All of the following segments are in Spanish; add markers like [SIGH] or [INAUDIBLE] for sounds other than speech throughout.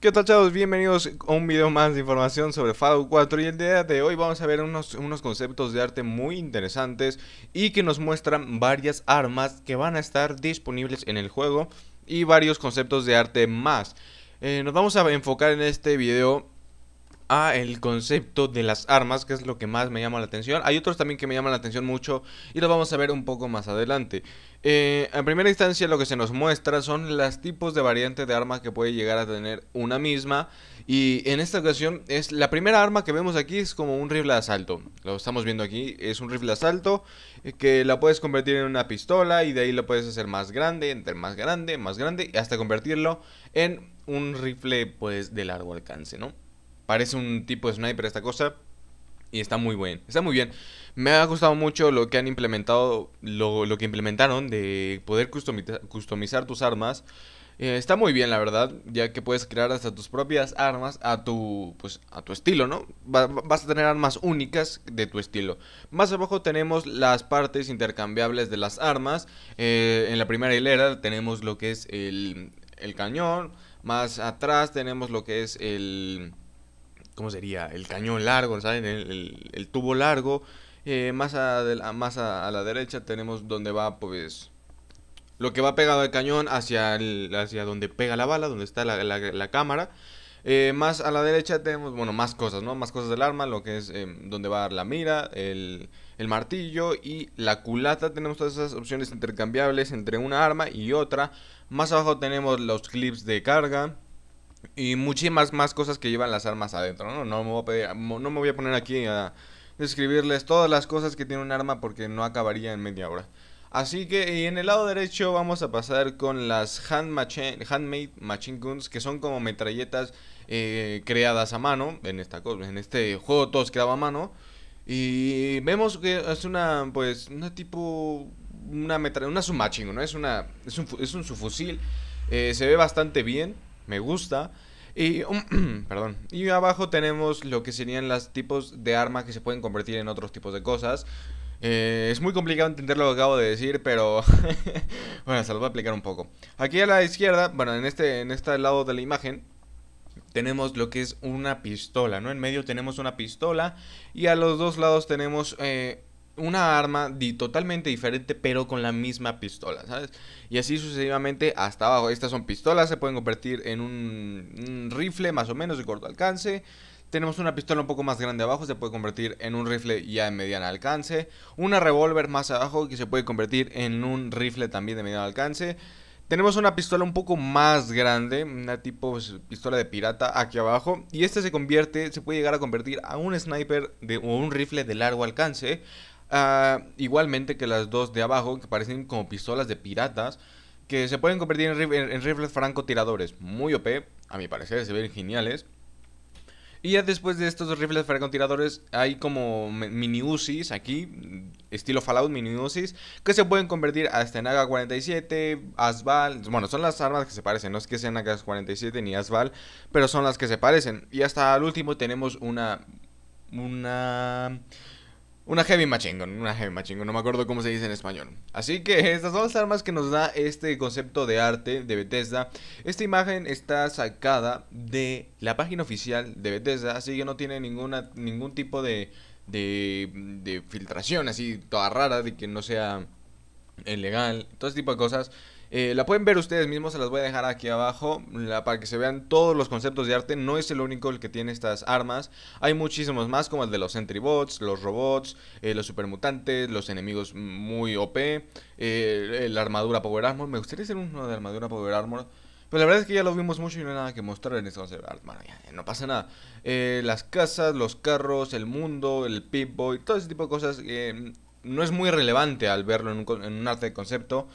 ¿Qué tal chavos? Bienvenidos a un video más de información sobre Fallout 4 y el día de hoy vamos a ver unos, unos, conceptos de arte muy interesantes y que nos muestran varias armas que van a estar disponibles en el juego y varios conceptos de arte más. Eh, nos vamos a enfocar en este video a el concepto de las armas, que es lo que más me llama la atención. Hay otros también que me llaman la atención mucho y los vamos a ver un poco más adelante. Eh, en primera instancia lo que se nos muestra son los tipos de variantes de armas que puede llegar a tener una misma. Y en esta ocasión es la primera arma que vemos aquí es como un rifle de asalto. Lo estamos viendo aquí, es un rifle de asalto eh, que la puedes convertir en una pistola y de ahí la puedes hacer más grande, entre más grande, más grande, hasta convertirlo en un rifle pues de largo alcance, ¿no? Parece un tipo de sniper esta cosa. Y está muy bien. Está muy bien. Me ha gustado mucho lo que han implementado. Lo, que implementaron de poder customizar, tus armas. Eh, está muy bien, la verdad. Ya que puedes crear hasta tus propias armas a tu. Pues a tu estilo, ¿no? vas a tener armas únicas de tu estilo. Más abajo tenemos las partes intercambiables de las armas. Eh, en la primera hilera tenemos lo que es el. el cañón. Más atrás tenemos lo que es el. ¿cómo sería? El cañón largo, ¿saben? El, tubo largo. Eh, más, a, más a, la derecha tenemos donde va, pues, lo que va pegado al cañón hacia, el, hacia donde pega la bala, donde está la, cámara. Eh, más a la derecha tenemos, bueno, más cosas, ¿no? Más cosas del arma, lo que es em, donde va la mira, el, el, martillo y la culata. Tenemos todas esas opciones intercambiables entre una arma y otra. Más abajo tenemos los clips de carga. Y muchísimas más cosas que llevan las armas adentro, ¿no? me voy a, poner aquí a describirles todas las cosas que tiene un arma porque no acabaría en media hora. Así que en el lado derecho vamos a pasar con las handmade machine guns, que son como metralletas eh, creadas a mano. En esta cosa, en este juego todos creado a mano. Y vemos que es una, pues, tipo, una metra, una submachine, ¿no? Es una, es un, es subfusil. Eh, se ve bastante bien me gusta. Y, [CLEARS THROAT] perdón. y abajo tenemos lo que serían los tipos de armas que se pueden convertir en otros tipos de cosas. Eh, es muy complicado entender lo que acabo de decir, pero [LAUGHS] bueno, se lo voy a aplicar un poco. Aquí a la izquierda, bueno, en este, en este lado de la imagen, tenemos lo que es una pistola, ¿no? En medio tenemos una pistola y a los dos lados tenemos eh, una arma di totalmente diferente, pero con la misma pistola, ¿sabes? Y así sucesivamente hasta abajo. Estas son pistolas, se pueden convertir en un, rifle más o menos de corto alcance. Tenemos una pistola un poco más grande abajo, se puede convertir en un rifle ya de mediano alcance. Una revólver más abajo que se puede convertir en un rifle también de mediano alcance. Tenemos una pistola un poco más grande, una tipo pues, pistola de pirata aquí abajo. Y esta se convierte, se puede llegar a convertir a un sniper de, o un rifle de largo alcance. Ah, igualmente que las dos de abajo, que parecen como pistolas de piratas, que se pueden convertir en, rifles francotiradores. Muy OP, a mi parecer, se ven geniales. Y ya después de estos rifles francotiradores hay como mini usis aquí, estilo Fallout mini usis que se pueden convertir hasta en AK-47, Asval, bueno, son las armas que se parecen, no es que sean AK-47 ni Asval, pero son las que se parecen. Y hasta el último tenemos una... una... Una heavy machine una heavy machingo no me acuerdo cómo se dice en español. Así que [LAUGHS] estas son las armas que nos da este concepto de arte de Bethesda. Esta imagen está sacada de la página oficial de Bethesda, así que no tiene ninguna, ningún tipo de, de, filtración así toda rara, de que no sea ilegal todo ese tipo de cosas. Eh, la pueden ver ustedes mismos, se las voy a dejar aquí abajo para que se vean todos los conceptos de arte. No es el único el que tiene estas armas. Hay muchísimos más, como el de los Entry Bots, los robots, eh, los supermutantes, los enemigos muy OP, eh, la armadura Power Armor. Me gustaría hacer uno de armadura Power Armor. Pero la verdad es que ya lo vimos mucho y no hay nada que mostrar en este concepto. Bueno, ya, no pasa nada. las casas, los carros, el mundo, el Pip-Boy, todo ese tipo de cosas no es muy relevante al verlo en un, en un arte de concepto.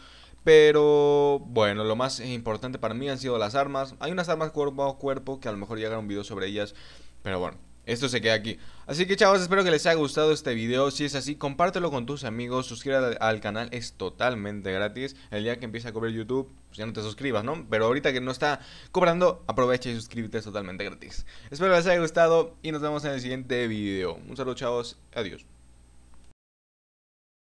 Pero bueno, lo más importante para mí han sido las armas. Hay unas armas cuerpo a cuerpo que a lo mejor llegaron un video sobre ellas. Pero bueno, esto se queda aquí. Así que chavos, espero que les haya gustado este video. Si es así, compártelo con tus amigos. Suscríbete al canal, es totalmente gratis. El día que empiece a cobrar YouTube, pues, ya no te suscribas, ¿no? Pero ahorita que no está cobrando, aprovecha y suscríbete, es totalmente gratis. Espero que les haya gustado y nos vemos en el siguiente video. Un saludo chavos, adiós.